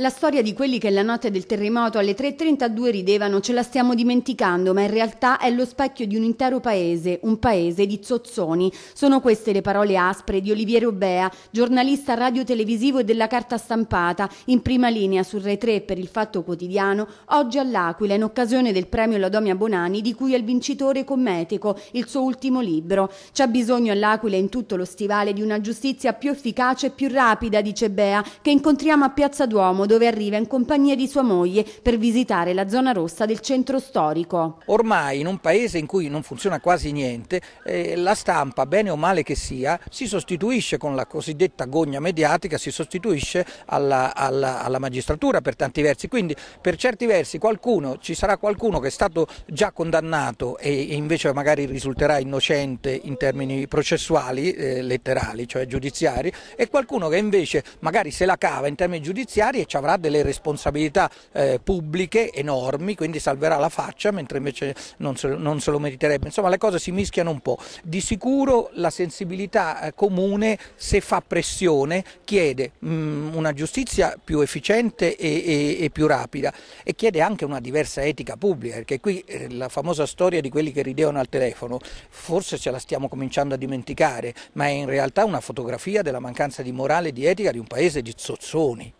La storia di quelli che la notte del terremoto alle 3.32 ridevano ce la stiamo dimenticando, ma in realtà è lo specchio di un intero paese, un paese di zozzoni. Sono queste le parole aspre di Oliviero Bea, giornalista radiotelevisivo e della carta stampata, in prima linea sul Rai 3 per il Fatto Quotidiano, oggi all'Aquila in occasione del premio Ladomia Bonani di cui è il vincitore cometico, il suo ultimo libro. C'è bisogno all'Aquila in tutto lo stivale di una giustizia più efficace e più rapida, dice Bea, che incontriamo a Piazza Duomo dove arriva in compagnia di sua moglie per visitare la zona rossa del centro storico. Ormai in un paese in cui non funziona quasi niente, eh, la stampa, bene o male che sia, si sostituisce con la cosiddetta gogna mediatica, si sostituisce alla, alla, alla magistratura per tanti versi. Quindi per certi versi qualcuno, ci sarà qualcuno che è stato già condannato e, invece magari risulterà innocente in termini processuali, eh, letterali, cioè giudiziari, e qualcuno che invece magari se la cava in termini giudiziari e ci avrà delle responsabilità eh, pubbliche enormi, quindi salverà la faccia, mentre invece non se, non se, lo meriterebbe. Insomma, le cose si mischiano un po'. Di sicuro la sensibilità eh, comune, se fa pressione, chiede mh, mm, una giustizia più efficiente e, e, e, più rapida e chiede anche una diversa etica pubblica, perché qui eh, la famosa storia di quelli che ridevano al telefono, forse ce la stiamo cominciando a dimenticare, ma è in realtà una fotografia della mancanza di morale e di etica di un paese di zozzoni.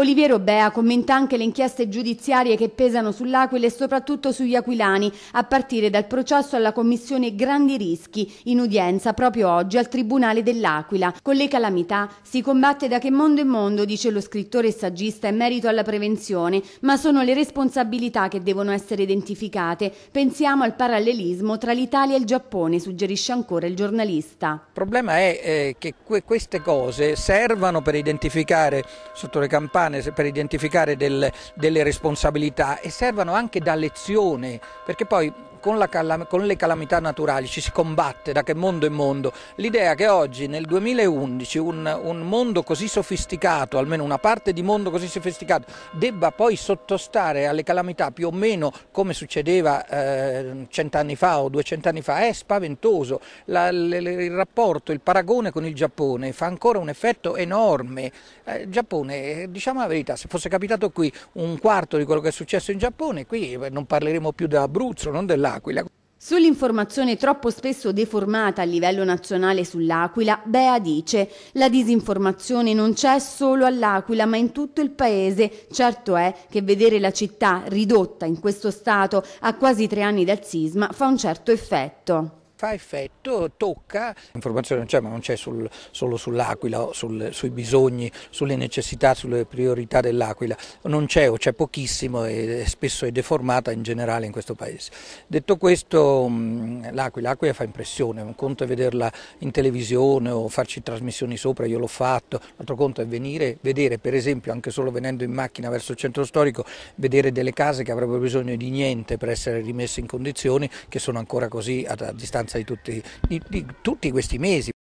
Oliviero Bea commenta anche le inchieste giudiziarie che pesano sull'Aquila e soprattutto sugli aquilani, a partire dal processo alla Commissione Grandi Rischi, in udienza proprio oggi al Tribunale dell'Aquila. Con le calamità si combatte da che mondo è mondo, dice lo scrittore e saggista, in merito alla prevenzione, ma sono le responsabilità che devono essere identificate. Pensiamo al parallelismo tra l'Italia e il Giappone, suggerisce ancora il giornalista. Il problema è eh, che queste cose servano per identificare sotto le campagne italiane per identificare del, delle responsabilità e servono anche da lezione, perché poi con, la, con, le calamità naturali ci si combatte da che mondo è mondo. L'idea che oggi nel 2011 un, un, mondo così sofisticato, almeno una parte di mondo così sofisticato, debba poi sottostare alle calamità più o meno come succedeva eh, cent'anni eh, fa o duecent'anni fa è spaventoso. La, le, il rapporto, il paragone con il Giappone fa ancora un effetto enorme. Eh, Giappone, eh, diciamo diciamo verità, se fosse capitato qui un quarto di quello che è successo in Giappone, qui eh, non parleremo più dell'Abruzzo, non dell'Aquila. Sull'informazione troppo spesso deformata a livello nazionale sull'Aquila, Bea dice la disinformazione non c'è solo all'Aquila ma in tutto il paese. Certo è che vedere la città ridotta in questo stato a quasi tre anni dal sisma fa un certo effetto fa effetto, tocca. L'informazione non c'è, ma non c'è sul, solo sull'Aquila, sul, sui bisogni, sulle necessità, sulle priorità dell'Aquila. Non c'è o c'è pochissimo e spesso è deformata in generale in questo paese. Detto questo, mm, l'Aquila, L'Aquila fa impressione, un conto è vederla in televisione o farci trasmissioni sopra, io l'ho fatto, l'altro conto è venire, vedere per esempio, anche solo venendo in macchina verso il centro storico, vedere delle case che avrebbero bisogno di niente per essere rimesse in condizioni che sono ancora così a distanza di tutti, di, di tutti questi mesi.